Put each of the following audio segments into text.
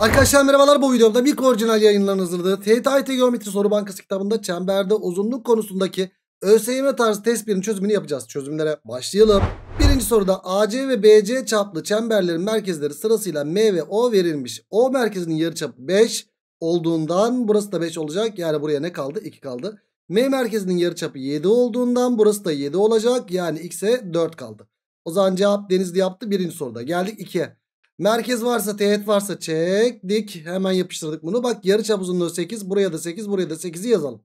Arkadaşlar merhabalar bu videomda bir orijinal yayınların hazırladığı TTIT Geometri Soru Bankası kitabında çemberde uzunluk konusundaki ÖSYM tarzı test birinin çözümünü yapacağız. Çözümlere başlayalım. Birinci soruda AC ve BC çaplı çemberlerin merkezleri sırasıyla M ve O verilmiş. O merkezinin yarıçapı 5 olduğundan burası da 5 olacak. Yani buraya ne kaldı? 2 kaldı. M merkezinin yarıçapı 7 olduğundan burası da 7 olacak. Yani X'e 4 kaldı. O zaman cevap Denizli yaptı birinci soruda. Geldik 2'ye. Merkez varsa teğet varsa çektik. Hemen yapıştırdık bunu. Bak yarı çap uzunluğu 8. Buraya da 8. Buraya da 8'i yazalım.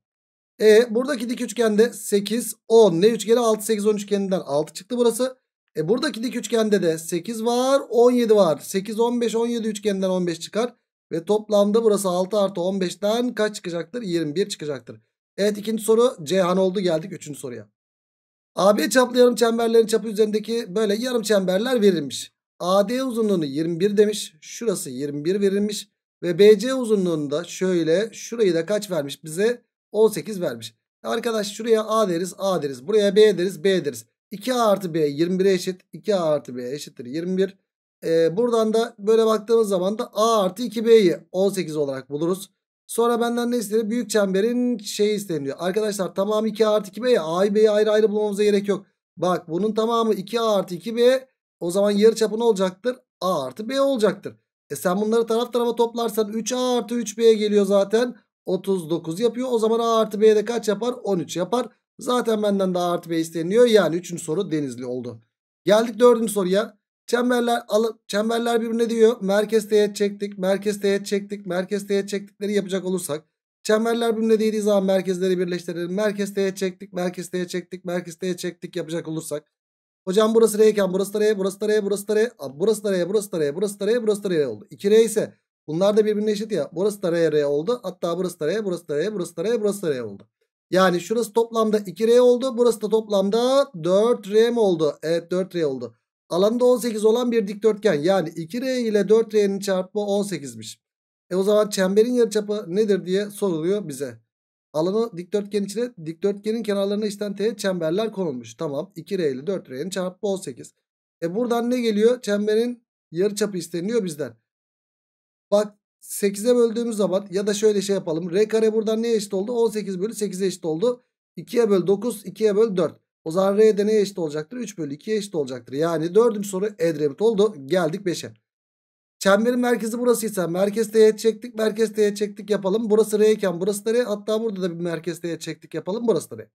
E buradaki dik üçgende 8, 10. Ne üçgeni? 6, 8, 10 üçgeninden 6 çıktı burası. E buradaki dik üçgende de 8 var, 17 var. 8, 15, 17 üçgeninden 15 çıkar. Ve toplamda burası 6 artı 15'ten kaç çıkacaktır? 21 çıkacaktır. Evet ikinci soru Ceyhan oldu geldik üçüncü soruya. AB çaplı yarım çemberlerin çapı üzerindeki böyle yarım çemberler verilmiş. AD uzunluğunu 21 demiş. Şurası 21 verilmiş. Ve BC uzunluğunda şöyle şurayı da kaç vermiş bize? 18 vermiş. Arkadaş şuraya A deriz A deriz. Buraya B deriz B deriz. 2A artı B 21'e eşit. 2A artı B eşittir 21. Ee, buradan da böyle baktığımız zaman da A artı 2B'yi 18 olarak buluruz. Sonra benden ne istedi? Büyük çemberin şeyi isteniyor. Arkadaşlar tamamı 2A artı 2B'ye A'yı B'yi ayrı ayrı bulmamıza gerek yok. Bak bunun tamamı 2A artı 2B o zaman yarı çapı ne olacaktır? A artı B olacaktır. E sen bunları taraf tarafa toplarsan 3A artı 3B geliyor zaten. 39 yapıyor. O zaman A artı B de kaç yapar? 13 yapar. Zaten benden de A artı B isteniyor. Yani 3. soru denizli oldu. Geldik 4. soruya. Çemberler, alı, çemberler birbirine diyor. Merkez teğet çektik, merkez teğet çektik, merkez teğet çektikleri yapacak olursak. Çemberler birbirine değdiği zaman merkezleri birleştirelim. Merkez teğet çektik, merkez teğet çektik, merkez teğet çektik yapacak olursak. Hocam burası R'yken burası da R, burası da R, burası da R, burası da R, burası da R, burası da R, burası da R oldu. 2R ise bunlar da birbirine eşit ya. Burası da R, R oldu. Hatta burası da R, burası da R, burası da R, burası da R oldu. Yani şurası toplamda 2R oldu. Burası da toplamda 4R mi oldu? Evet 4R oldu. Alanında 18 olan bir dikdörtgen. Yani 2R ile 4R'nin çarpımı 18'miş. E o zaman çemberin yarıçapı nedir diye soruluyor bize. Alanı dikdörtgen içine dikdörtgenin kenarlarına içten teğet çemberler konulmuş. Tamam 2R ile 4R'nin çarpımı 18. E buradan ne geliyor? Çemberin yarı çapı isteniliyor bizden. Bak 8'e böldüğümüz zaman ya da şöyle şey yapalım. R kare buradan neye eşit oldu? 18 bölü 8'e eşit oldu. 2'ye böl 9, 2'ye böl 4. O zaman R'de neye eşit olacaktır? 3 bölü 2'ye eşit olacaktır. Yani dördüncü soru Edremit oldu. Geldik 5'e. Çemberin merkezi burasıysa merkez teğet çektik merkez teğet çektik yapalım. Burası R iken burası da R hatta burada da bir merkez teğet çektik yapalım burası da R.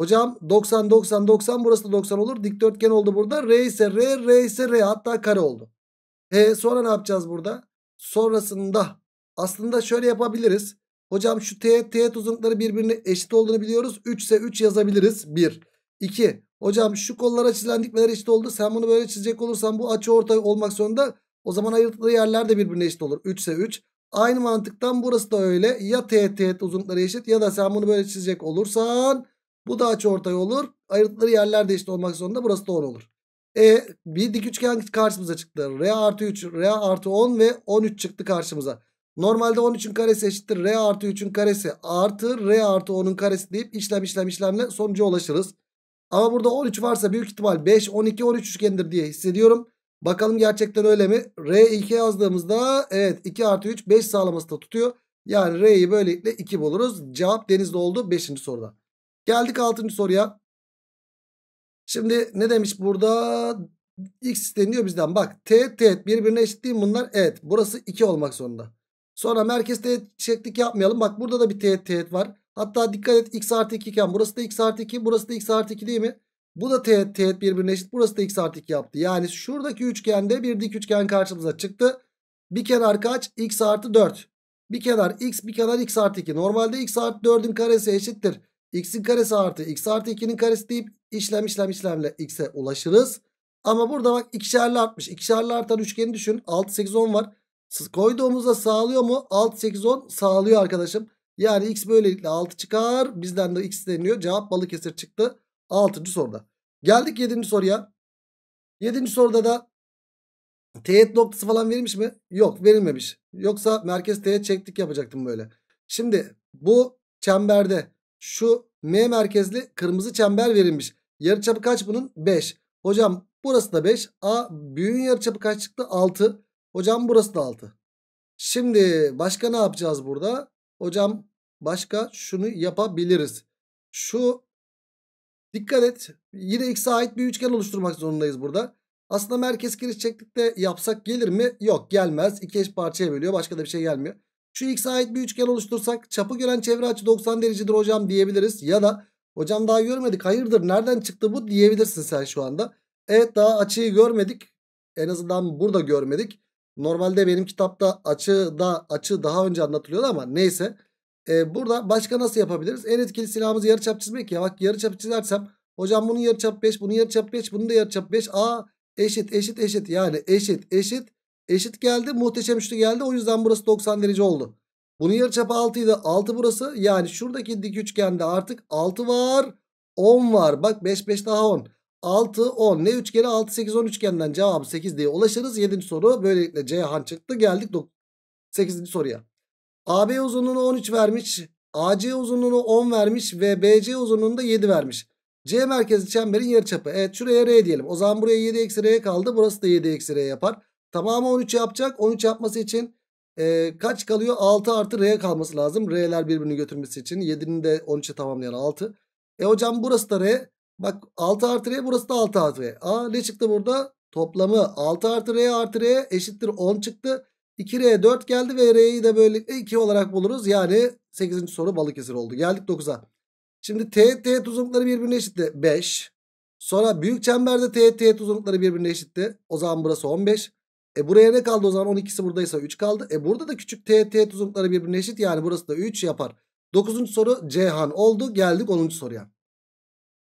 Hocam 90 90 90 burası da 90 olur. Dikdörtgen oldu burada. R ise R R ise R hatta kare oldu. E sonra ne yapacağız burada? Sonrasında aslında şöyle yapabiliriz. Hocam şu teğet teğet uzunlukları birbirine eşit olduğunu biliyoruz. 3 ise 3 yazabiliriz. 1. 2. Hocam şu kollara çizilen dikmeler eşit oldu. Sen bunu böyle çizecek olursan bu açı ortay olmak zorunda. O zaman ayırtılı yerler de birbirine eşit olur. 3 ise 3. Aynı mantıktan burası da öyle. Ya teğet teğet uzunlukları eşit ya da sen bunu böyle çizecek olursan bu da ortay olur. Ayırtıları yerler de eşit olmak zorunda burası da 10 olur. E, bir dik üçgen karşımıza çıktı. R artı 3, R artı 10 ve 13 çıktı karşımıza. Normalde 13'ün karesi eşittir. R artı 3'ün karesi artı R artı 10'un karesi deyip işlem işlem işlemle sonuca ulaşırız. Ama burada 13 varsa büyük ihtimal 5, 12, 13 üçgendir diye hissediyorum. Bakalım gerçekten öyle mi? R 2 yazdığımızda evet 2 artı 3 5 sağlaması da tutuyor. Yani R'yi böylelikle 2 buluruz. Cevap denizde oldu 5. soruda. Geldik 6. soruya. Şimdi ne demiş burada? X isteniyor bizden. Bak T, T birbirine eşit değil mi bunlar? Evet. Burası 2 olmak zorunda. Sonra merkez teğet çektik yapmayalım. Bak burada da bir teğet teğet var. Hatta dikkat et x artı 2 iken burası da x artı 2 burası da x artı 2 değil mi? Bu da teğet teğet birbirine eşit. Burası da x artı 2 yaptı. Yani şuradaki üçgende bir dik üçgen karşımıza çıktı. Bir kenar kaç? x artı 4. Bir kenar x bir kenar x artı 2. Normalde x artı 4'ün karesi eşittir. x'in karesi artı x artı 2'nin karesi deyip işlem işlem işlemle x'e ulaşırız. Ama burada bak ikişerli artmış. İkişerli artan üçgeni düşün. 6 8 10 var. Koyduğumuzda sağlıyor mu? 6 8 10 sağlıyor arkadaşım. Yani x böylelikle 6 çıkar. Bizden de x deniliyor. Cevap balık Balıkesir çıktı. 6. soruda. Geldik 7. soruya. 7. soruda da teğet noktası falan verilmiş mi? Yok verilmemiş. Yoksa merkez teğet çektik yapacaktım böyle. Şimdi bu çemberde şu M merkezli kırmızı çember verilmiş. Yarıçapı kaç bunun? 5. Hocam burası da 5. A büyüğün yarıçapı kaç çıktı? 6. Hocam burası da 6. Şimdi başka ne yapacağız burada? Hocam başka şunu yapabiliriz. Şu Dikkat et. Yine x'e ait bir üçgen oluşturmak zorundayız burada. Aslında merkez giriş çektikte yapsak gelir mi? Yok gelmez. İki eş parçaya bölüyor. Başka da bir şey gelmiyor. Şu x'e ait bir üçgen oluştursak çapı gören çevre açı 90 derecedir hocam diyebiliriz. Ya da hocam daha görmedik hayırdır nereden çıktı bu diyebilirsin sen şu anda. Evet daha açıyı görmedik. En azından burada görmedik. Normalde benim kitapta açı da açı daha önce anlatılıyordu ama neyse. Neyse. E, burada başka nasıl yapabiliriz? En etkili silahımız yarıçap çizmek ya. Bak yarıçap çizersem hocam bunun yarıçap 5, bunun yarıçap 5, bunun da yarıçap 5. a eşit eşit eşit yani eşit eşit eşit geldi. Muhteşem üçlü geldi. O yüzden burası 90 derece oldu. Bunun yarıçapı 6 idi. 6 burası. Yani şuradaki dik üçgende artık 6 var. 10 var. Bak 5 5 daha 10. 6 10. Ne üçgeni 6 8 10 üçgenden cevabı 8 diye ulaşırız. 7. soru böylelikle Ceyhan çıktı. Geldik 8. soruya. AB uzunluğunu 13 vermiş. AC uzunluğunu 10 vermiş ve BC uzunluğunu da 7 vermiş. C merkezi çemberin yarıçapı. Evet şuraya R diyelim. O zaman buraya 7 eksi R kaldı. Burası da 7 eksi R yapar. Tamamı 13 yapacak. 13 yapması için e, kaç kalıyor? 6 artı R kalması lazım. R'ler birbirini götürmesi için. 7'nin de 13'e tamamlayan 6. E hocam burası da R. Bak 6 artı R burası da 6 artı R. Aa ne çıktı burada? Toplamı 6 artı R artı R eşittir 10 çıktı. 2R 4 geldi ve R'yi de böylelikle 2 olarak buluruz. Yani 8. soru Balıkesir oldu. Geldik 9'a. Şimdi TT uzunlukları birbirine eşitti. 5. Sonra büyük çemberde TT uzunlukları birbirine eşitti. O zaman burası 15. E buraya ne kaldı o zaman? 12'si buradaysa 3 kaldı. E burada da küçük TT uzunlukları birbirine eşit. Yani burası da 3 yapar. 9. soru Ceyhan oldu. Geldik 10. soruya.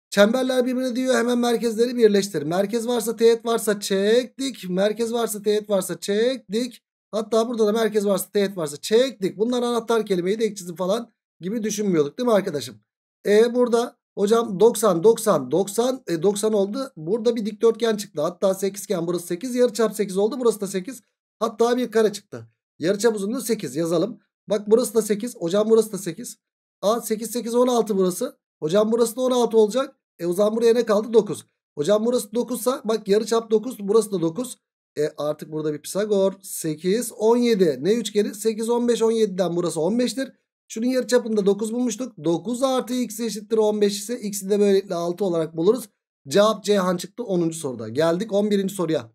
Çemberler birbirine diyor hemen merkezleri birleştir. Merkez varsa teğet varsa çektik. Merkez varsa teğet varsa çektik. Hatta burada da merkez varsa teğet varsa çektik. Bunlar anahtar kelimeyi de çizim falan gibi düşünmüyorduk değil mi arkadaşım? E burada hocam 90 90 90 e, 90 oldu. Burada bir dikdörtgen çıktı. Hatta 8 iken burası 8 yarıçap 8 oldu. Burası da 8. Hatta bir kare çıktı. Yarıçap uzunluğu 8 yazalım. Bak burası da 8. Hocam burası da 8. A 8 8 16 burası. Hocam burası da 16 olacak. E o zaman buraya ne kaldı? 9. Hocam burası 9 bak yarıçap 9 burası da 9. E artık burada bir Pisagor. 8, 17. Ne üçgeni? 8, 15, 17'den burası 15'tir. Şunun yarı çapında 9 bulmuştuk. 9 artı x eşittir 15 ise x'i de böylelikle 6 olarak buluruz. Cevap Ceyhan çıktı 10. soruda. Geldik 11. soruya.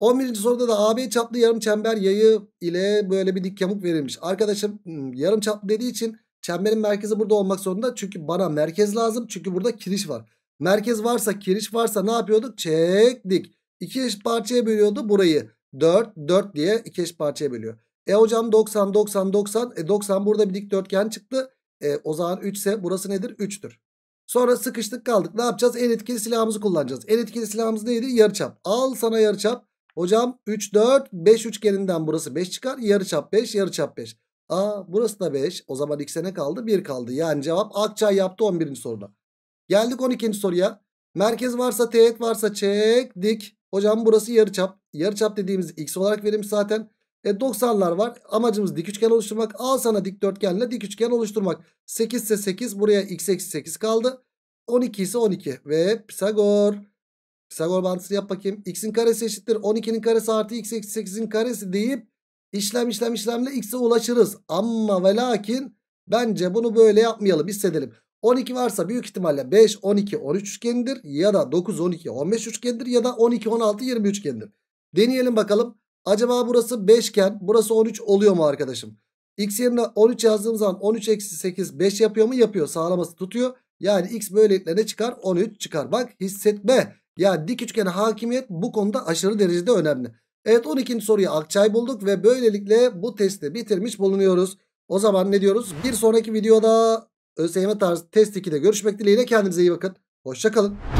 11. soruda da AB çaplı yarım çember yayı ile böyle bir dik yamuk verilmiş. Arkadaşım hmm, yarım çaplı dediği için çemberin merkezi burada olmak zorunda. Çünkü bana merkez lazım. Çünkü burada kiriş var. Merkez varsa kiriş varsa ne yapıyorduk? Çektik. 2 eş parçaya bölüyordu burayı. 4, 4 diye 2 eş parçaya bölüyor. E hocam 90, 90, 90. E 90 burada bir dikdörtgen çıktı. E, o zaman 3 ise burası nedir? 3'tür. Sonra sıkıştık kaldık. Ne yapacağız? En etkili silahımızı kullanacağız. En etkili silahımız neydi? Yarıçap. Al sana yarıçap. Hocam 3, 4, 5 üçgeninden burası 5 çıkar. Yarıçap 5, yarıçap 5. Aa burası da 5. O zaman x'e ne kaldı? 1 kaldı. Yani cevap Akçay yaptı 11. soruda. Geldik 12. soruya. Merkez varsa teğet varsa çek dik. Hocam burası yarı çap. Yarı çap dediğimiz x olarak verilmiş zaten. E 90'lar var. Amacımız dik üçgen oluşturmak. Al sana dikdörtgenle dik üçgen oluşturmak. 8 ise 8 buraya x eksi 8 kaldı. 12 ise 12 ve Pisagor. Pisagor bağıntısını yap bakayım. x'in karesi eşittir 12'nin karesi artı x eksi 8'in karesi deyip işlem işlem işlemle x'e ulaşırız. Ama ve lakin bence bunu böyle yapmayalım hissedelim. 12 varsa büyük ihtimalle 5, 12, 13 üçgenidir. Ya da 9, 12, 15 üçgenidir. Ya da 12, 16, 20 üçgenidir. Deneyelim bakalım. Acaba burası 5 iken burası 13 oluyor mu arkadaşım? X yerine 13 yazdığım zaman 13 eksi 8 5 yapıyor mu? Yapıyor. Sağlaması tutuyor. Yani x böylelikle ne çıkar? 13 çıkar. Bak hissetme. Yani dik üçgene hakimiyet bu konuda aşırı derecede önemli. Evet 12. soruyu Akçay bulduk ve böylelikle bu testi bitirmiş bulunuyoruz. O zaman ne diyoruz? Bir sonraki videoda ÖSYM tarzı test 2'de görüşmek dileğiyle kendinize iyi bakın. Hoşçakalın.